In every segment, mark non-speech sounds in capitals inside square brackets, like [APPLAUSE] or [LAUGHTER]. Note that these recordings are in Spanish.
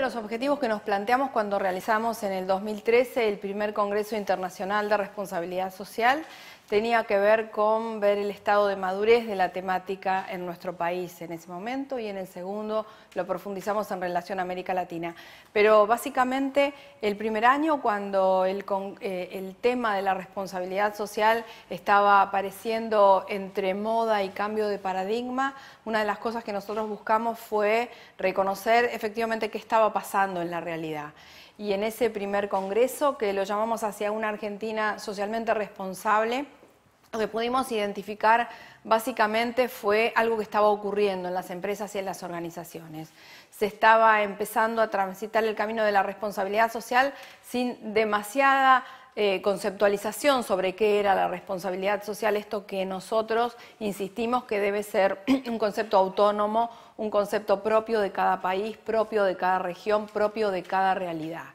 los objetivos que nos planteamos cuando realizamos en el 2013 el primer Congreso Internacional de Responsabilidad Social tenía que ver con ver el estado de madurez de la temática en nuestro país en ese momento y en el segundo lo profundizamos en relación a América Latina. Pero básicamente el primer año cuando eh, el, tema de la responsabilidad social estaba apareciendo entre moda y cambio de paradigma, una de las cosas que nosotros buscamos fue reconocer efectivamente qué estaba pasando en la realidad y en ese primer congreso que lo llamamos hacia una Argentina socialmente responsable, lo que pudimos identificar básicamente fue algo que estaba ocurriendo en las empresas y en las organizaciones. Se estaba empezando a transitar el camino de la responsabilidad social sin demasiada eh, conceptualización sobre qué era la responsabilidad social, esto que nosotros insistimos que debe ser [CLEARS THROAT] un concepto autónomo, un concepto propio de cada país, propio de cada región, propio de cada realidad.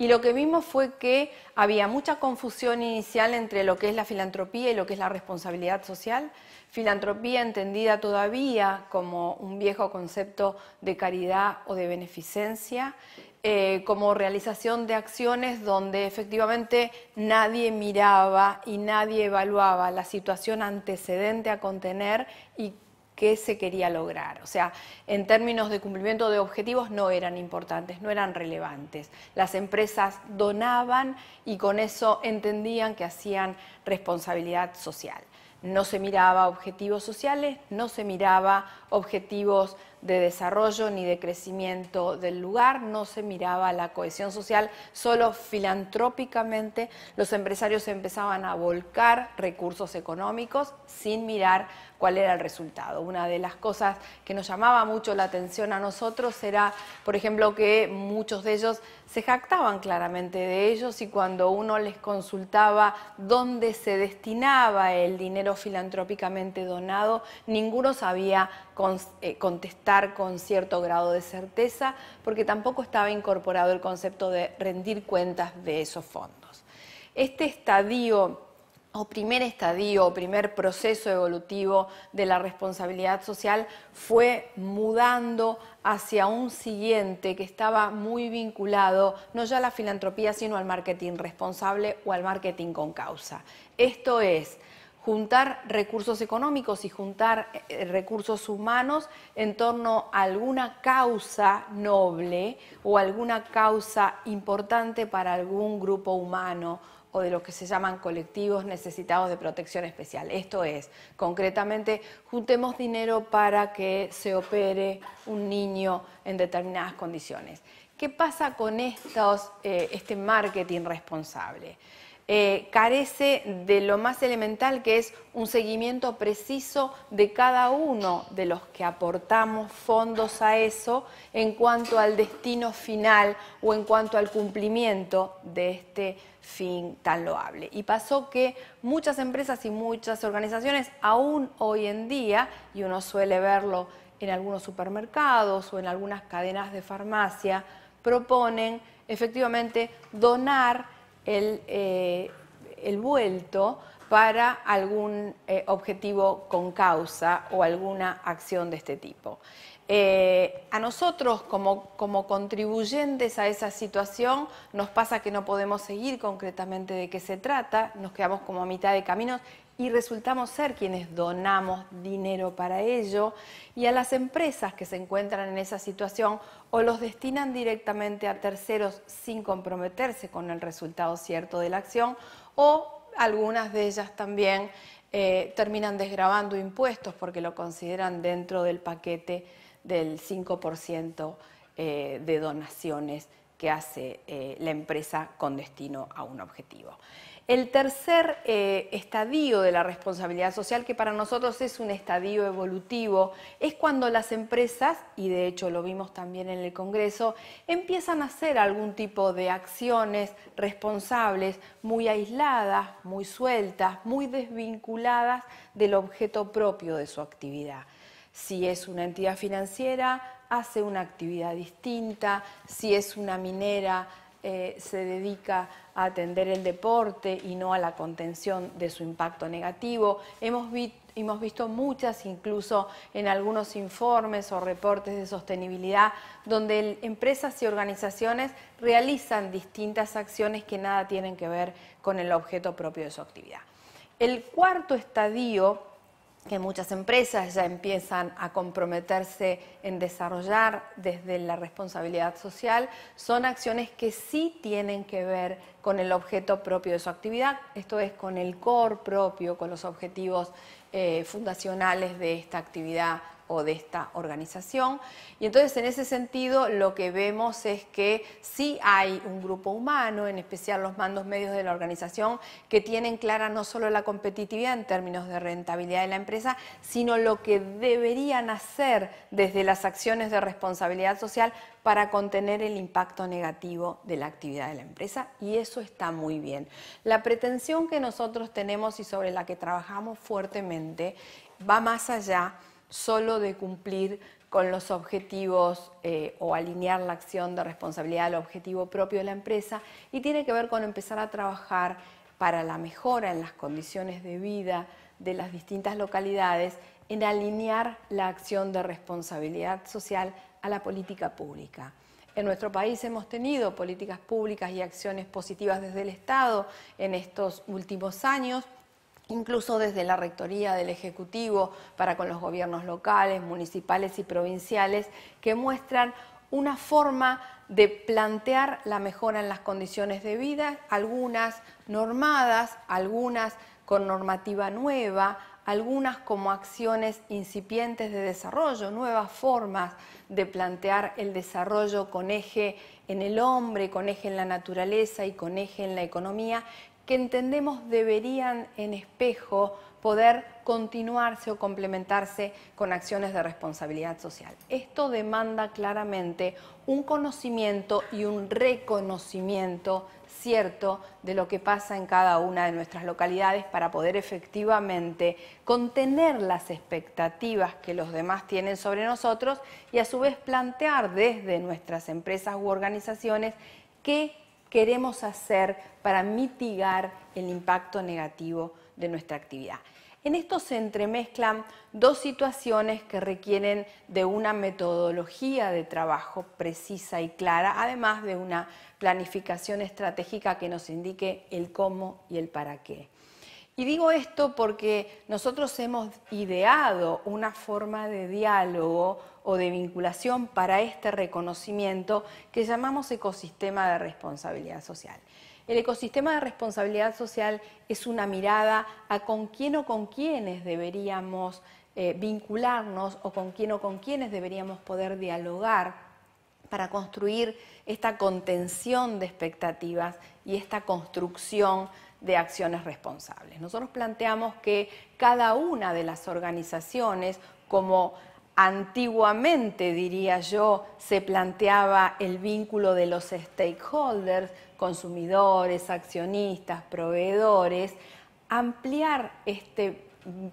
Y lo que vimos fue que había mucha confusión inicial entre lo que es la filantropía y lo que es la responsabilidad social. Filantropía entendida todavía como un viejo concepto de caridad o de beneficencia, eh, como realización de acciones donde efectivamente nadie miraba y nadie evaluaba la situación antecedente a contener y qué se quería lograr. O sea, en términos de cumplimiento de objetivos no eran importantes, no eran relevantes. Las empresas donaban y con eso entendían que hacían responsabilidad social. No se miraba objetivos sociales, no se miraba objetivos de desarrollo ni de crecimiento del lugar, no se miraba la cohesión social, solo filantrópicamente los empresarios empezaban a volcar recursos económicos sin mirar cuál era el resultado. Una de las cosas que nos llamaba mucho la atención a nosotros era, por ejemplo, que muchos de ellos se jactaban claramente de ellos y cuando uno les consultaba dónde se destinaba el dinero filantrópicamente donado, ninguno sabía eh, contestar con cierto grado de certeza porque tampoco estaba incorporado el concepto de rendir cuentas de esos fondos. Este estadio o primer estadio o primer proceso evolutivo de la responsabilidad social fue mudando hacia un siguiente que estaba muy vinculado no ya a la filantropía, sino al marketing responsable o al marketing con causa. Esto es juntar recursos económicos y juntar eh, recursos humanos en torno a alguna causa noble o alguna causa importante para algún grupo humano o de lo que se llaman colectivos necesitados de protección especial. Esto es, concretamente, juntemos dinero para que se opere un niño en determinadas condiciones. ¿Qué pasa con eh, este marketing responsable? Eh, carece de lo más elemental que es un seguimiento preciso de cada uno de los que aportamos fondos a eso en cuanto al destino final o en cuanto al cumplimiento de este fin tan loable. Y pasó que muchas empresas y muchas organizaciones, aún hoy en día, y uno suele verlo en algunos supermercados o en algunas cadenas de farmacia, proponen efectivamente donar eh, el, vuelto para algún eh, objetivo con causa o alguna acción de este tipo. Eh, a nosotros como, como, contribuyentes a esa situación nos pasa que no podemos seguir concretamente de qué se trata, nos quedamos como a mitad de camino y resultamos ser quienes donamos dinero para ello y a las empresas que se encuentran en esa situación o los destinan directamente a terceros sin comprometerse con el resultado cierto de la acción o algunas de ellas también eh, terminan desgravando impuestos porque lo consideran dentro del paquete del 5% eh, de donaciones que hace eh, la empresa con destino a un objetivo. El tercer eh, estadio de la responsabilidad social, que para nosotros es un estadio evolutivo, es cuando las empresas, y de hecho lo vimos también en el Congreso, empiezan a hacer algún tipo de acciones responsables, muy aisladas, muy sueltas, muy desvinculadas del objeto propio de su actividad. Si es una entidad financiera, hace una actividad distinta, si es una minera, eh, se dedica a atender el deporte y no a la contención de su impacto negativo. Hemos, hemos visto muchas, incluso en algunos informes o reportes de sostenibilidad, donde empresas y organizaciones realizan distintas acciones que nada tienen que ver con el objeto propio de su actividad. El cuarto estadio que muchas empresas ya empiezan a comprometerse en desarrollar desde la responsabilidad social, son acciones que sí tienen que ver con el objeto propio de su actividad, esto es con el core propio, con los objetivos eh, fundacionales de esta actividad o de esta organización. Y entonces en ese sentido lo que vemos es que sí hay un grupo humano, en especial los mandos medios de la organización, que tienen clara no solo la competitividad en términos de rentabilidad de la empresa, sino lo que deberían hacer desde las acciones de responsabilidad social para contener el impacto negativo de la actividad de la empresa y eso está muy bien. La pretensión que nosotros tenemos y sobre la que trabajamos fuertemente va más allá solo de cumplir con los objetivos eh, o alinear la acción de responsabilidad al objetivo propio de la empresa y tiene que ver con empezar a trabajar para la mejora en las condiciones de vida de las distintas localidades, en alinear la acción de responsabilidad social a la política pública. En nuestro país hemos tenido políticas públicas y acciones positivas desde el Estado en estos últimos años incluso desde la Rectoría del Ejecutivo para con los gobiernos locales, municipales y provinciales, que muestran una forma de plantear la mejora en las condiciones de vida, algunas normadas, algunas con normativa nueva, algunas como acciones incipientes de desarrollo, nuevas formas de plantear el desarrollo con eje en el hombre, con eje en la naturaleza y con eje en la economía, que entendemos deberían en espejo poder continuarse o complementarse con acciones de responsabilidad social. Esto demanda claramente un conocimiento y un reconocimiento cierto de lo que pasa en cada una de nuestras localidades para poder efectivamente contener las expectativas que los demás tienen sobre nosotros y a su vez plantear desde nuestras empresas u organizaciones qué queremos hacer para mitigar el impacto negativo de nuestra actividad. En esto se entremezclan dos situaciones que requieren de una metodología de trabajo precisa y clara, además de una planificación estratégica que nos indique el cómo y el para qué. Y digo esto porque nosotros hemos ideado una forma de diálogo o de vinculación para este reconocimiento que llamamos ecosistema de responsabilidad social. El ecosistema de responsabilidad social es una mirada a con quién o con quiénes deberíamos eh, vincularnos o con quién o con quiénes deberíamos poder dialogar para construir esta contención de expectativas y esta construcción de acciones responsables. Nosotros planteamos que cada una de las organizaciones, como antiguamente, diría yo, se planteaba el vínculo de los stakeholders, consumidores, accionistas, proveedores, ampliar este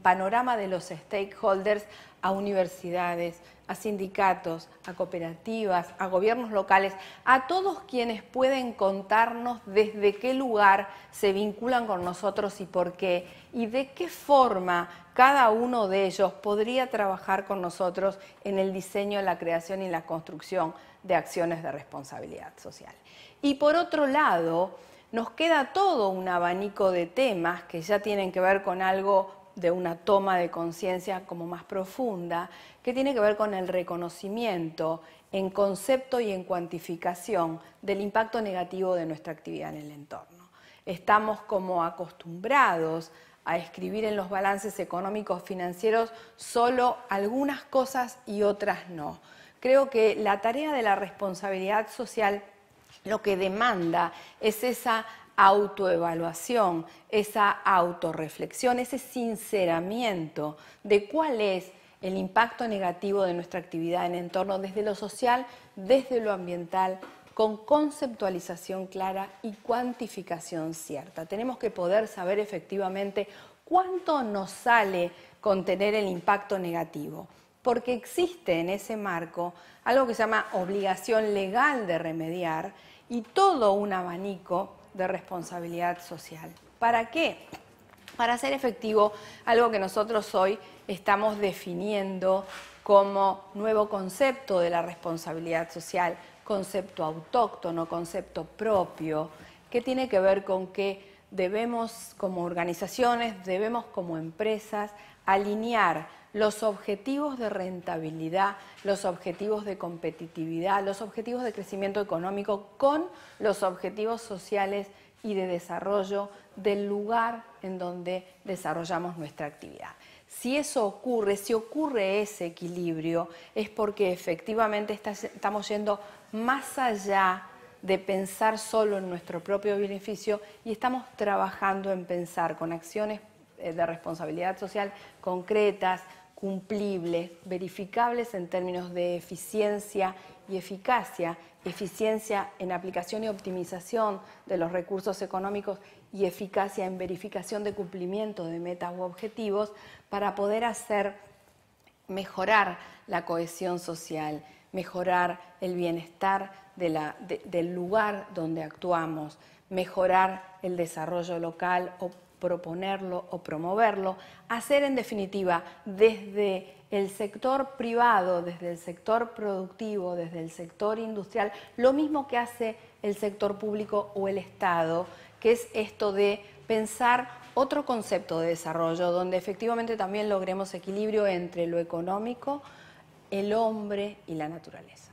panorama de los stakeholders a universidades, a sindicatos, a cooperativas, a gobiernos locales, a todos quienes pueden contarnos desde qué lugar se vinculan con nosotros y por qué, y de qué forma cada uno de ellos podría trabajar con nosotros en el diseño, la creación y la construcción de acciones de responsabilidad social. Y por otro lado, nos queda todo un abanico de temas que ya tienen que ver con algo de una toma de conciencia como más profunda, que tiene que ver con el reconocimiento en concepto y en cuantificación del impacto negativo de nuestra actividad en el entorno. Estamos como acostumbrados a escribir en los balances económicos financieros solo algunas cosas y otras no. Creo que la tarea de la responsabilidad social lo que demanda es esa autoevaluación, esa autorreflexión, ese sinceramiento de cuál es el impacto negativo de nuestra actividad en entorno desde lo social, desde lo ambiental, con conceptualización clara y cuantificación cierta. Tenemos que poder saber efectivamente cuánto nos sale contener el impacto negativo, porque existe en ese marco algo que se llama obligación legal de remediar y todo un abanico de responsabilidad social. ¿Para qué? Para hacer efectivo algo que nosotros hoy estamos definiendo como nuevo concepto de la responsabilidad social, concepto autóctono, concepto propio, que tiene que ver con que debemos como organizaciones, debemos como empresas alinear los objetivos de rentabilidad, los objetivos de competitividad, los objetivos de crecimiento económico con los objetivos sociales y de desarrollo del lugar en donde desarrollamos nuestra actividad. Si eso ocurre, si ocurre ese equilibrio, es porque efectivamente estamos yendo más allá de pensar solo en nuestro propio beneficio y estamos trabajando en pensar con acciones eh, de responsabilidad social concretas, cumplibles, verificables en términos de eficiencia y eficacia, eficiencia en aplicación y optimización de los recursos económicos y eficacia en verificación de cumplimiento de metas u objetivos para poder hacer mejorar la cohesión social, mejorar el bienestar del lugar donde actuamos, mejorar el desarrollo local o proponerlo o promoverlo, hacer en definitiva desde el sector privado, desde el sector productivo, desde el sector industrial, lo mismo que hace el sector público o el Estado, que es esto de pensar otro concepto de desarrollo donde efectivamente también logremos equilibrio entre lo económico, el hombre y la naturaleza.